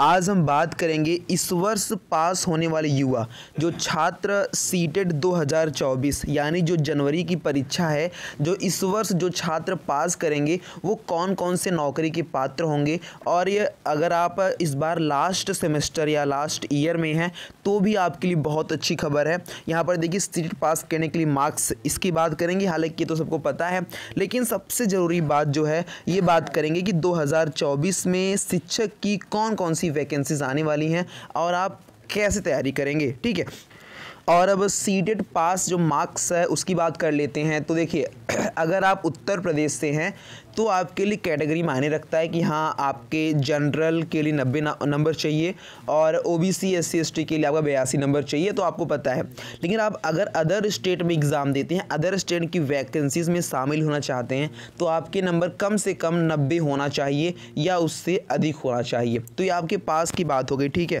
आज हम बात करेंगे इस वर्ष पास होने वाले युवा जो छात्र सीटेट 2024 यानी जो जनवरी की परीक्षा है जो इस वर्ष जो छात्र पास करेंगे वो कौन कौन से नौकरी के पात्र होंगे और ये अगर आप इस बार लास्ट सेमेस्टर या लास्ट ईयर में हैं तो भी आपके लिए बहुत अच्छी खबर है यहाँ पर देखिए सीटेट पास करने के लिए मार्क्स इसकी बात करेंगे हालांकि तो सबको पता है लेकिन सबसे ज़रूरी बात जो है ये बात करेंगे कि दो में शिक्षक की कौन कौन सी वैकेंसीज आने वाली हैं और आप कैसे तैयारी करेंगे ठीक है और अब सीटेड पास जो मार्क्स है उसकी बात कर लेते हैं तो देखिए अगर आप उत्तर प्रदेश से हैं तो आपके लिए कैटेगरी मायने रखता है कि हाँ आपके जनरल के लिए नब्बे नंबर चाहिए और O B C S C S T के लिए आपका बयासी नंबर चाहिए तो आपको पता है लेकिन आप अगर अदर स्टेट में एग्ज़ाम देते हैं अदर स्टेट की वैकेंसीज़ में शामिल होना चाहते हैं तो आपके नंबर कम से कम नब्बे होना चाहिए या उससे अधिक होना चाहिए तो ये आपके पास की बात हो गई ठीक है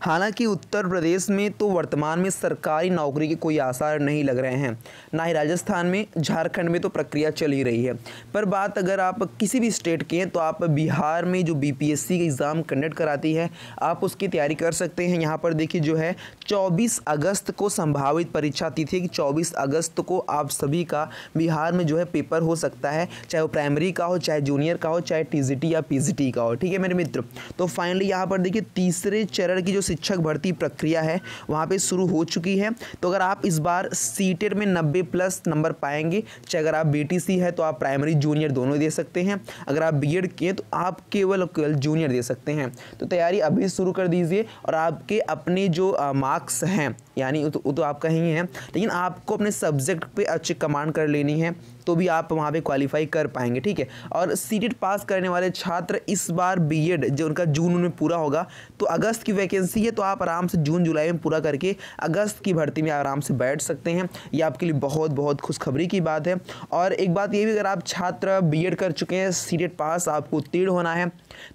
हालाँकि उत्तर प्रदेश में तो वर्तमान में सरकार सरकारी नौकरी के कोई आसार नहीं लग रहे हैं ना ही राजस्थान में झारखंड में तो प्रक्रिया चल ही रही है पर बात अगर आप किसी भी स्टेट की हैं तो आप बिहार में जो बी पी एग्ज़ाम कंडक्ट कराती है आप उसकी तैयारी कर सकते हैं यहाँ पर देखिए जो है चौबीस अगस्त को संभावित परीक्षा तिथि कि चौबीस अगस्त को आप सभी का बिहार में जो है पेपर हो सकता है चाहे वो प्राइमरी का हो चाहे जूनियर का हो चाहे टी या पी का हो ठीक है मेरे मित्र तो फाइनली यहाँ पर देखिए तीसरे चरण की जो शिक्षक भर्ती प्रक्रिया है वहाँ पर शुरू हो चुकी सी है तो अगर आप इस बार सीटेड में नब्बे प्लस नंबर पाएंगे चाहे अगर आप बी है तो आप प्राइमरी जूनियर दोनों दे सकते हैं अगर आप बी किए तो आप केवल केवल जूनियर दे सकते हैं तो तैयारी अभी शुरू कर दीजिए और आपके अपने जो मार्क्स हैं यानी वो तो, तो आपका ही है लेकिन आपको अपने सब्जेक्ट पे अच्छी कमांड कर लेनी है तो भी आप वहाँ पे क्वालिफाई कर पाएंगे ठीक है और सी पास e करने वाले छात्र इस बार बीएड जो उनका जून में पूरा होगा तो अगस्त की वैकेंसी है तो आप आराम से जून जुलाई में पूरा करके अगस्त की भर्ती में आराम से बैठ सकते हैं ये आपके लिए बहुत बहुत खुशखबरी की बात है और एक बात ये भी अगर आप छात्र बी कर चुके हैं सी पास e आपको उत्तीर्ण होना है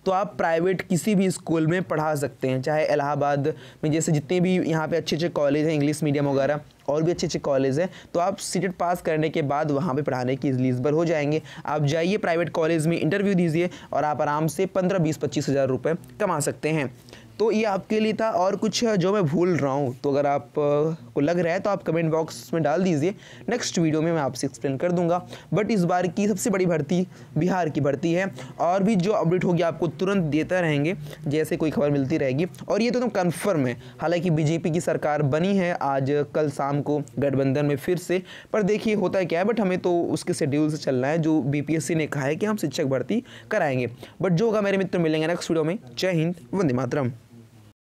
तो आप प्राइवेट किसी भी स्कूल में पढ़ा सकते हैं चाहे इलाहाबाद में जैसे जितने भी यहाँ पर अच्छे अच्छे कॉलेज कॉलेज हैं इंग्लिश मीडियम वगैरह और भी अच्छे अच्छे कॉलेज हैं तो आप सी पास e करने के बाद वहाँ पे पढ़ाने की एलिजिबल हो जाएंगे आप जाइए प्राइवेट कॉलेज में इंटरव्यू दीजिए और आप आराम से पंद्रह बीस पच्चीस हज़ार रुपये कमा सकते हैं तो ये आपके लिए था और कुछ जो मैं भूल रहा हूँ तो अगर आप को लग रहा है तो आप कमेंट बॉक्स में डाल दीजिए नेक्स्ट वीडियो में मैं आपसे एक्सप्लेन कर दूंगा बट इस बार की सबसे बड़ी भर्ती बिहार की भर्ती है और भी जो अपडेट होगी आपको तुरंत देता रहेंगे जैसे कोई खबर मिलती रहेगी और ये तो एकदम कन्फर्म है हालाँकि बीजेपी की सरकार बनी है आज कल शाम को गठबंधन में फिर से पर देखिए होता है क्या है बट हमें तो उसके शेड्यूल से चलना है जो बी ने कहा है कि हम शिक्षक भर्ती कराएंगे बट जो होगा मेरे मित्र मिलेंगे नेक्स्ट वीडियो में जय हिंद वंदे मातरम